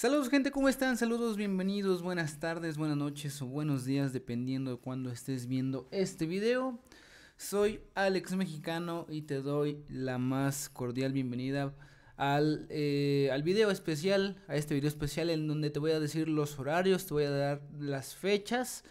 Saludos gente, ¿cómo están? Saludos, bienvenidos, buenas tardes, buenas noches o buenos días, dependiendo de cuando estés viendo este video. Soy Alex Mexicano y te doy la más cordial bienvenida al, eh, al video especial, a este video especial en donde te voy a decir los horarios, te voy a dar las fechas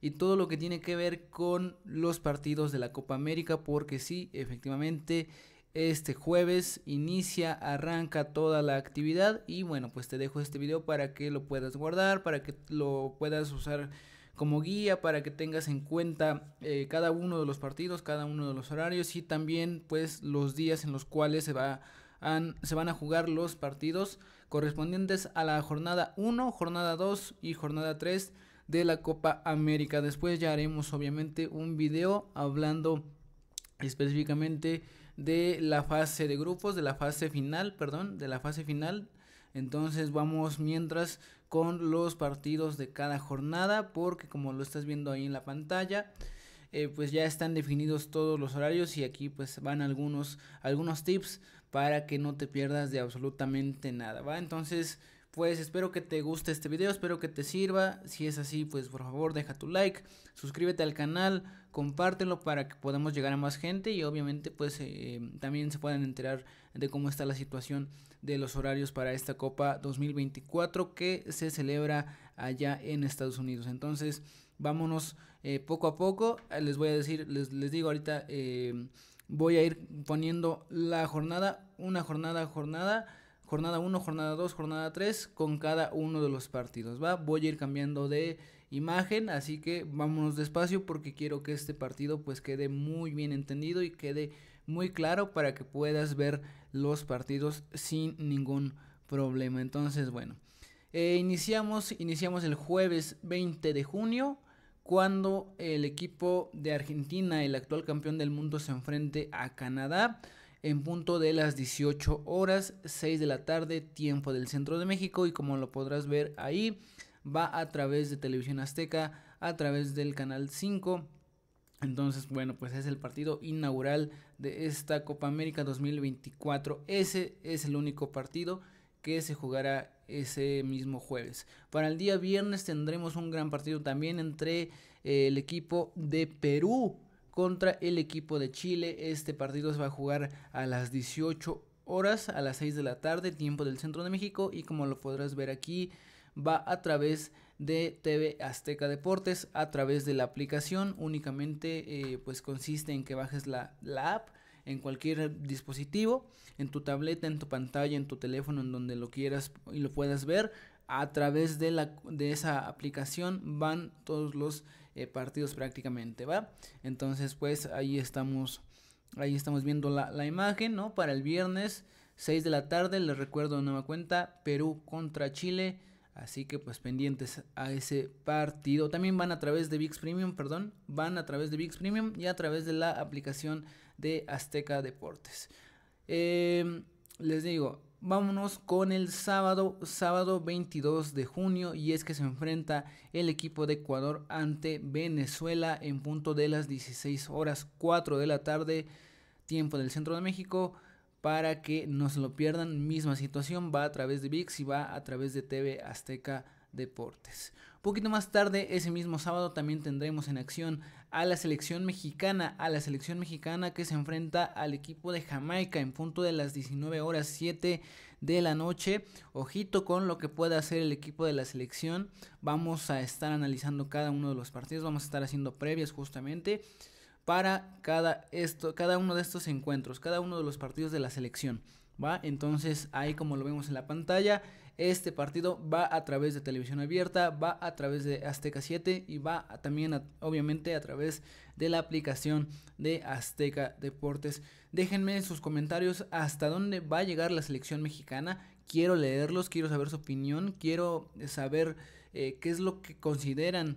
y todo lo que tiene que ver con los partidos de la Copa América, porque sí, efectivamente, este jueves inicia, arranca toda la actividad y bueno, pues te dejo este video para que lo puedas guardar, para que lo puedas usar como guía para que tengas en cuenta eh, cada uno de los partidos, cada uno de los horarios y también pues los días en los cuales se, se van a jugar los partidos correspondientes a la jornada 1, jornada 2 y jornada 3 de la Copa América. Después ya haremos obviamente un video hablando específicamente de la fase de grupos, de la fase final, perdón, de la fase final. Entonces vamos mientras con los partidos de cada jornada, porque como lo estás viendo ahí en la pantalla, eh, pues ya están definidos todos los horarios y aquí pues van algunos, algunos tips para que no te pierdas de absolutamente nada, ¿va? Entonces pues espero que te guste este video, espero que te sirva. Si es así, pues por favor deja tu like, suscríbete al canal, compártelo para que podamos llegar a más gente y obviamente pues eh, también se puedan enterar de cómo está la situación de los horarios para esta Copa 2024 que se celebra allá en Estados Unidos. Entonces vámonos eh, poco a poco. Eh, les voy a decir, les, les digo ahorita, voy a ir poniendo la jornada, una jornada a jornada jornada 1, jornada 2, jornada 3 con cada uno de los partidos, ¿va? Voy a ir cambiando de imagen, así que vámonos despacio porque quiero que este partido pues quede muy bien entendido y quede muy claro para que puedas ver los partidos sin ningún problema. Entonces, bueno, eh, iniciamos, iniciamos el jueves 20 de junio cuando el equipo de Argentina, el actual campeón del mundo, se enfrente a Canadá en punto de las 18 horas, 6 de la tarde, tiempo del centro de México y como lo podrás ver ahí, va a través de Televisión Azteca, a través del canal 5. Entonces, bueno, pues es el partido inaugural de esta Copa América 2024. Ese es el único partido que se jugará ese mismo jueves. Para el día viernes tendremos un gran partido también entre eh, el equipo de Perú contra el equipo de Chile. Este partido se va a jugar a las 18 horas, a las 6 de la tarde, tiempo del centro de México. Y como lo podrás ver aquí, va a través de TV Azteca Deportes, a través de la aplicación. Únicamente eh, pues consiste en que bajes la, la app en cualquier dispositivo, en tu tableta, en tu pantalla, en tu teléfono, en donde lo quieras y lo puedas ver. A través de, la, de esa aplicación van todos los eh, partidos prácticamente, ¿va? Entonces, pues ahí estamos, ahí estamos viendo la, imagen, ¿no? Para el viernes 6 de la tarde, les recuerdo nueva cuenta, Perú contra Chile. Así que pues pendientes a ese partido. También van a través de VIX Premium, perdón, van a través de VIX Premium y a través de la aplicación de Azteca Deportes. Em, les digo, Vámonos con el sábado, sábado 22 de junio y es que se enfrenta el equipo de Ecuador ante Venezuela en punto de las 16 horas 4 de la tarde, tiempo del centro de México, para que no se lo pierdan. Misma situación, va a través de VIX y va a través de TV Azteca Deportes. Poquito más tarde, ese mismo sábado, también tendremos en acción a la selección mexicana, a la selección mexicana que se enfrenta al equipo de Jamaica en punto de las 19 horas 7 de la noche. Ojito con lo que pueda hacer el equipo de la selección. Vamos a estar analizando cada uno de los partidos, vamos a estar haciendo previas justamente para cada, esto, cada uno de estos encuentros, cada uno de los partidos de la selección. ¿va? Entonces ahí como lo vemos en la pantalla, este partido va a través de televisión abierta, va a través de Azteca 7 y va también obviamente a través de la aplicación de Azteca Deportes. Déjenme en sus comentarios hasta dónde va a llegar la selección mexicana. Quiero leerlos, quiero saber su opinión, quiero saber eh, qué es lo que consideran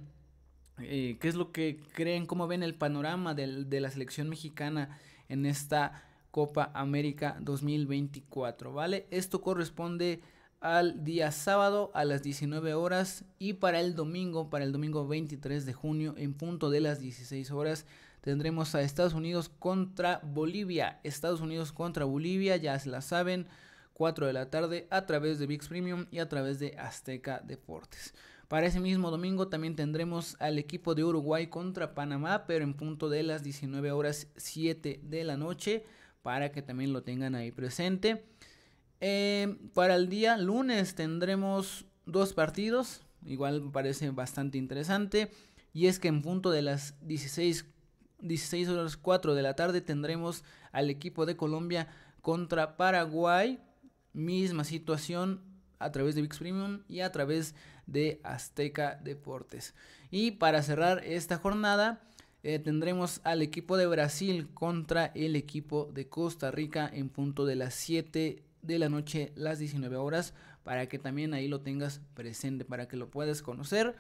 eh, qué es lo que creen, cómo ven el panorama de, la selección mexicana en esta Copa América 2024, ¿vale? Esto corresponde al día sábado a las 19 horas y para el domingo, para el domingo 23 de junio en punto de las 16 horas tendremos a Estados Unidos contra Bolivia. Estados Unidos contra Bolivia, ya se la saben, 4 de la tarde a través de VIX Premium y a través de Azteca Deportes. Para ese mismo domingo también tendremos al equipo de Uruguay contra Panamá, pero en punto de las 19 horas 7 de la noche, para que también lo tengan ahí presente. Em, para el día lunes tendremos dos partidos, igual me parece bastante interesante. Y es que en punto de las 16, 16 horas 4 de la tarde tendremos al equipo de Colombia contra Paraguay. Misma situación a través de VIX Premium y a través de Azteca Deportes. Y para cerrar esta jornada eh, tendremos al equipo de Brasil contra el equipo de Costa Rica en punto de las 7 de la noche, las 19 horas, para que también ahí lo tengas presente, para que lo puedas conocer.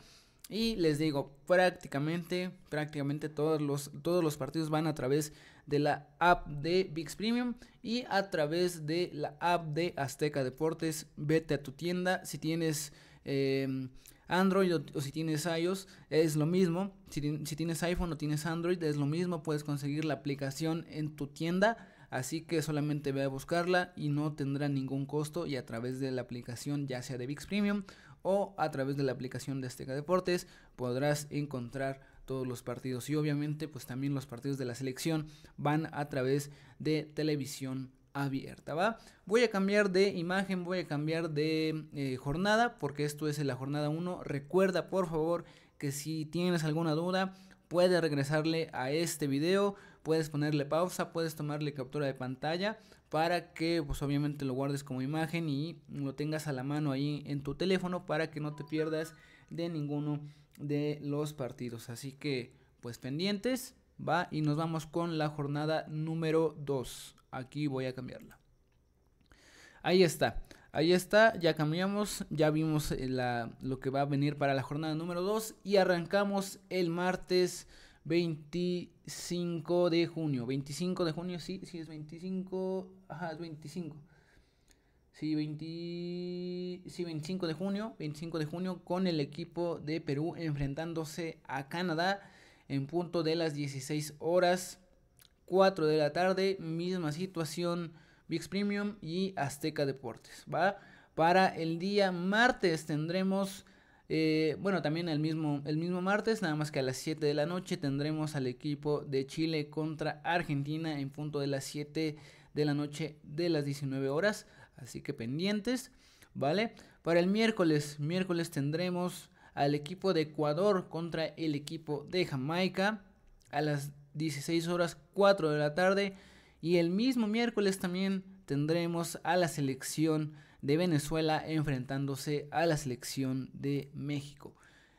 Y les digo, prácticamente, prácticamente todos los, todos los partidos van a través de la app de VIX Premium y a través de la app de Azteca Deportes. Vete a tu tienda. Si tienes em, Android o, si tienes iOS, es lo mismo. Si, si tienes iPhone o tienes Android, es lo mismo. Puedes conseguir la aplicación en tu tienda así que solamente ve a buscarla y no tendrá ningún costo y a través de la aplicación ya sea de VIX Premium o a través de la aplicación de Azteca Deportes podrás encontrar todos los partidos y obviamente pues también los partidos de la selección van a través de televisión abierta, ¿va? Voy a cambiar de imagen, voy a cambiar de eh, jornada, porque esto es la jornada 1. Recuerda, por favor, que si tienes alguna duda, puedes regresarle a este video puedes ponerle pausa, puedes tomarle captura de pantalla para que pues obviamente lo guardes como imagen y lo tengas a la mano ahí en tu teléfono para que no te pierdas de ninguno de los partidos. Así que pues pendientes, va y nos vamos con la jornada número 2. Aquí voy a cambiarla. Ahí está. Ahí está, ya cambiamos, ya vimos eh, lo que va a venir para la jornada número 2 y arrancamos el martes 25 de junio. 25 de junio, sí, sí, es 25. Ajá, es 25. Sí, 25 de junio. 25 de junio con el equipo de Perú enfrentándose a Canadá en punto de las 16 horas. 4 de la tarde, misma situación, VIX Premium y Azteca Deportes, ¿va? Para el día martes tendremos eh, bueno, también el mismo, el mismo martes, nada más que a las 7 de la noche, tendremos al equipo de Chile contra Argentina en punto de las 7 de la noche de las 19 horas. Así que pendientes, ¿vale? Para el miércoles, miércoles tendremos al equipo de Ecuador contra el equipo de Jamaica a las 16 horas 4 de la tarde. Y el mismo miércoles también tendremos a la selección de Venezuela enfrentándose a la selección de México.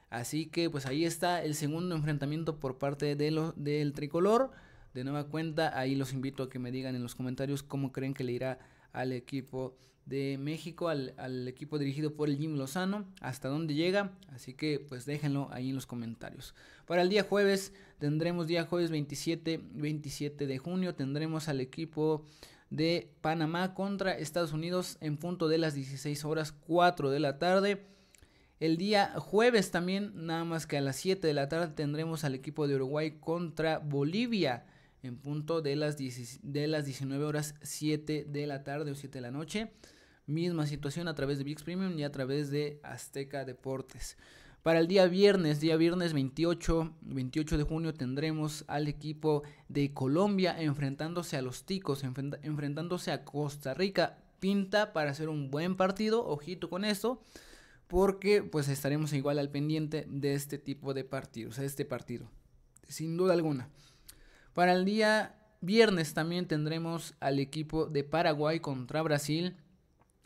Así que pues ahí está el segundo enfrentamiento por parte de los del tricolor. De nueva cuenta, ahí los invito a que me digan en los comentarios cómo creen que le irá al equipo de México, al, al equipo dirigido por el Jim Lozano, hasta dónde llega. Así que pues déjenlo ahí en los comentarios. Para el día jueves, tendremos día jueves 27, 27 de junio, tendremos al equipo de Panamá contra Estados Unidos en punto de las 16 horas 4 de la tarde. El día jueves también, nada más que a las 7 de la tarde, tendremos al equipo de Uruguay contra Bolivia en punto de las, de las 19 horas 7 de la tarde o 7 de la noche. Misma situación a través de VIX Premium y a través de Azteca Deportes. Para el día viernes, día viernes 28, 28 de junio, tendremos al equipo de Colombia enfrentándose a los Ticos, enfrentándose a Costa Rica. Pinta para hacer un buen partido, ojito con esto, porque pues estaremos igual al pendiente de este tipo de partidos, de este partido, sin duda alguna. Para el día viernes también tendremos al equipo de Paraguay contra Brasil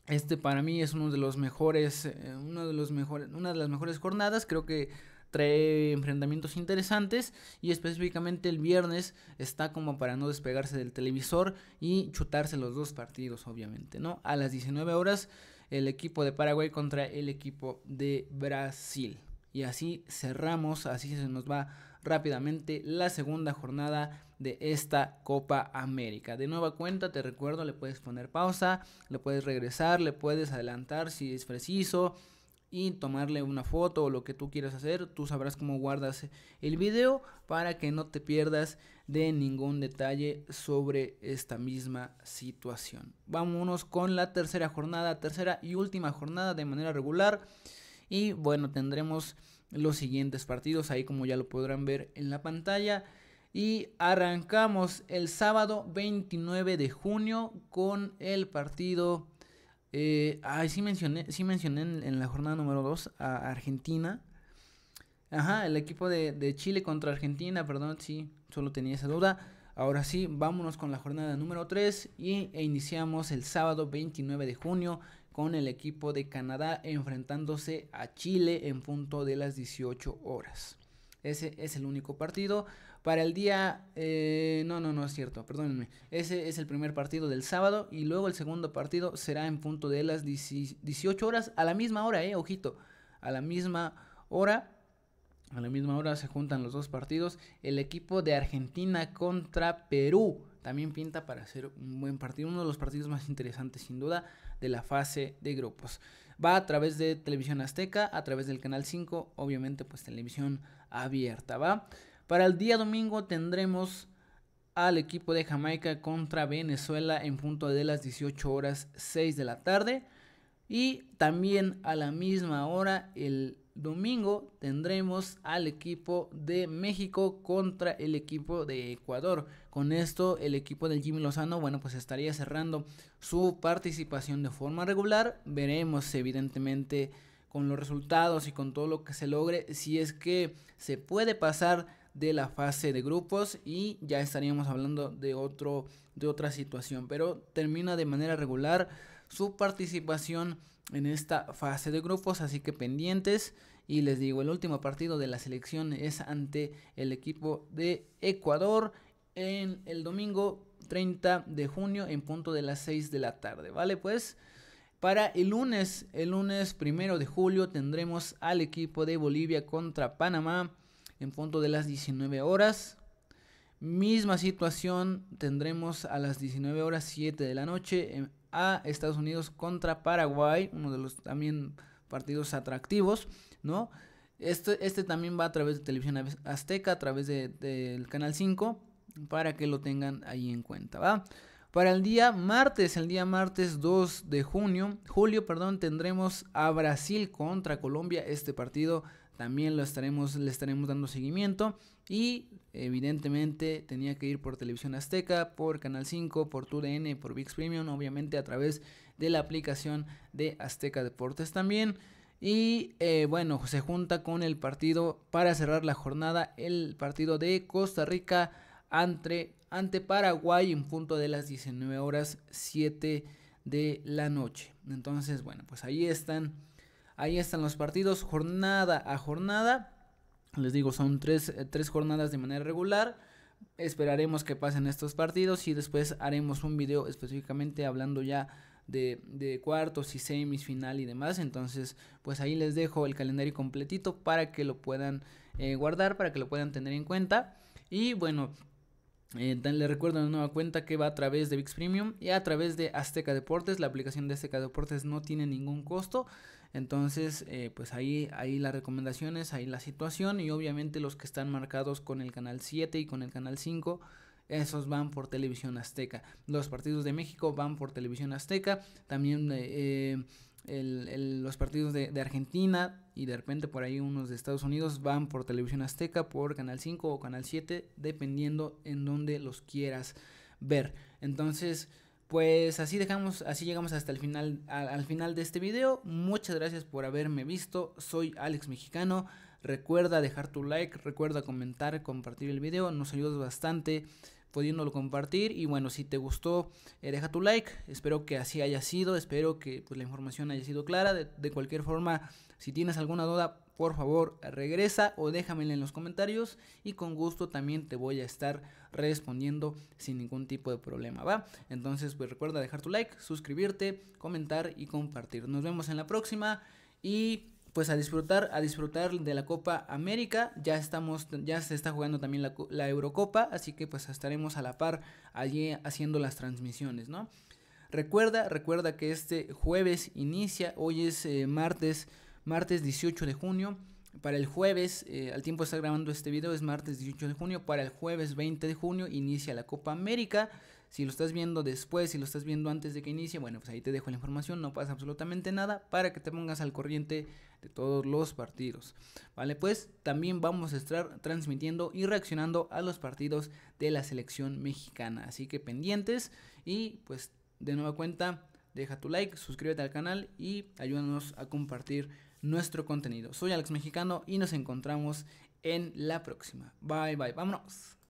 este para mí es uno de los mejores, eh, uno de los mejores, una de las mejores jornadas. Creo que trae enfrentamientos interesantes y específicamente el viernes está como para no despegarse del televisor y chutarse los dos partidos, obviamente, ¿no? A las 19 horas el equipo de Paraguay contra el equipo de Brasil. Y así cerramos, así se nos va rápidamente la segunda jornada de esta Copa América. De nueva cuenta, te recuerdo, le puedes poner pausa, le puedes regresar, le puedes adelantar si es preciso y tomarle una foto o lo que tú quieras hacer. Tú sabrás cómo guardas el video para que no te pierdas de ningún detalle sobre esta misma situación. Vámonos con la tercera jornada, tercera y última jornada de manera regular. Y bueno, tendremos los siguientes partidos, ahí como ya lo podrán ver en la pantalla. Y arrancamos el sábado 29 de junio con el partido. Eh, ay, sí mencioné, sí mencioné en, la jornada número 2 a Argentina. Ajá, el equipo de, Chile contra Argentina, perdón, sí, solo tenía esa duda. Ahora sí, vámonos con la jornada número 3 y, e iniciamos el sábado 29 de junio con el equipo de Canadá enfrentándose a Chile en punto de las 18 horas. Ese es el único partido. Para el día... Eh, no, no, no es cierto, perdónenme. Ese es el primer partido del sábado y luego el segundo partido será en punto de las 18 horas a la misma hora, eh, ojito. A la misma hora. A la misma hora se juntan los dos partidos. El equipo de Argentina contra Perú también pinta para ser un buen partido. Uno de los partidos más interesantes sin duda de la fase de grupos. Va a través de Televisión Azteca, a través del Canal 5, obviamente pues televisión abierta, ¿va? Para el día domingo tendremos al equipo de Jamaica contra Venezuela en punto de las 18 horas 6 de la tarde. Y también a la misma hora el domingo tendremos al equipo de México contra el equipo de Ecuador. Con esto el equipo del Jimmy Lozano, bueno, pues estaría cerrando su participación de forma regular. Veremos evidentemente con los resultados y con todo lo que se logre si es que se puede pasar de la fase de grupos y ya estaríamos hablando de otro de otra situación, pero termina de manera regular su participación en esta fase de grupos, así que pendientes. Y les digo, el último partido de la selección es ante el equipo de Ecuador en el domingo 30 de junio en punto de las 6 de la tarde, ¿vale? Pues para el lunes, el lunes primero de julio tendremos al equipo de Bolivia contra Panamá en punto de las 19 horas. Misma situación tendremos a las 19 horas 7 de la noche em, a Estados Unidos contra Paraguay, uno de los también partidos atractivos, ¿no? Este, este también va a través de Televisión Azteca, a través del Canal 5, para que lo tengan ahí en cuenta, ¿va? Para el día martes, el día martes 2 de junio, julio, perdón, tendremos a Brasil contra Colombia, este partido también lo estaremos, le estaremos dando seguimiento. Y evidentemente tenía que ir por Televisión Azteca, por Canal 5, por TUDN, por VIX Premium, obviamente a través de la aplicación de Azteca Deportes también. Y eh, bueno, se junta con el partido para cerrar la jornada, el partido de Costa Rica ante, ante Paraguay en punto de las 19 horas 7 de la noche. Entonces, bueno, pues ahí están Ahí están los partidos jornada a jornada. Les digo, son eh, tres, jornadas de manera regular. Esperaremos que pasen estos partidos y después haremos un video específicamente hablando ya de, cuartos y semis, final y demás. Entonces, pues ahí les dejo el calendario completito para que lo puedan eh, guardar, para que lo puedan tener en cuenta. Y bueno, eh, le recuerdo una nueva cuenta que va a través de VIX Premium y a través de Azteca Deportes. La aplicación de Azteca Deportes no tiene ningún costo. Entonces, eh, pues ahí, ahí las recomendaciones, ahí la situación. Y obviamente los que están marcados con el canal 7 y con el canal 5. Esos van por televisión azteca. Los partidos de México van por televisión azteca. También eh, eh los partidos de, Argentina y de repente por ahí unos de Estados Unidos van por televisión azteca, por Canal 5 o Canal 7, dependiendo en donde los quieras ver. Entonces, pues así dejamos, así llegamos hasta el final, al, final de este video. Muchas gracias por haberme visto. Soy Alex Mexicano. Recuerda dejar tu like, recuerda comentar, compartir el video, nos ayudas bastante pudiéndolo compartir. Y bueno, si te gustó, eh, deja tu like. Espero que así haya sido. Espero que pues, la información haya sido clara. De, cualquier forma, si tienes alguna duda, por favor regresa o déjamela en los comentarios. Y con gusto también te voy a estar respondiendo sin ningún tipo de problema. ¿va? Entonces, pues recuerda dejar tu like, suscribirte, comentar y compartir. Nos vemos en la próxima. Y pues a disfrutar, a disfrutar de la Copa América. Ya estamos, ya se está jugando también la, Eurocopa, así que pues estaremos a la par allí haciendo las transmisiones, ¿no? Recuerda, recuerda que este jueves inicia, hoy es eh, martes, martes 18 de junio. Para el jueves, eh, al tiempo de estar grabando este video, es martes 18 de junio. Para el jueves 20 de junio inicia la Copa América. Si lo estás viendo después, si lo estás viendo antes de que inicie, bueno, pues ahí te dejo la información, no pasa absolutamente nada para que te pongas al corriente de todos los partidos. Vale, pues también vamos a estar transmitiendo y reaccionando a los partidos de la selección mexicana. Así que pendientes y pues de nueva cuenta, deja tu like, suscríbete al canal y ayúdanos a compartir nuestro contenido. Soy Alex Mexicano y nos encontramos en la próxima. Bye bye, vámonos.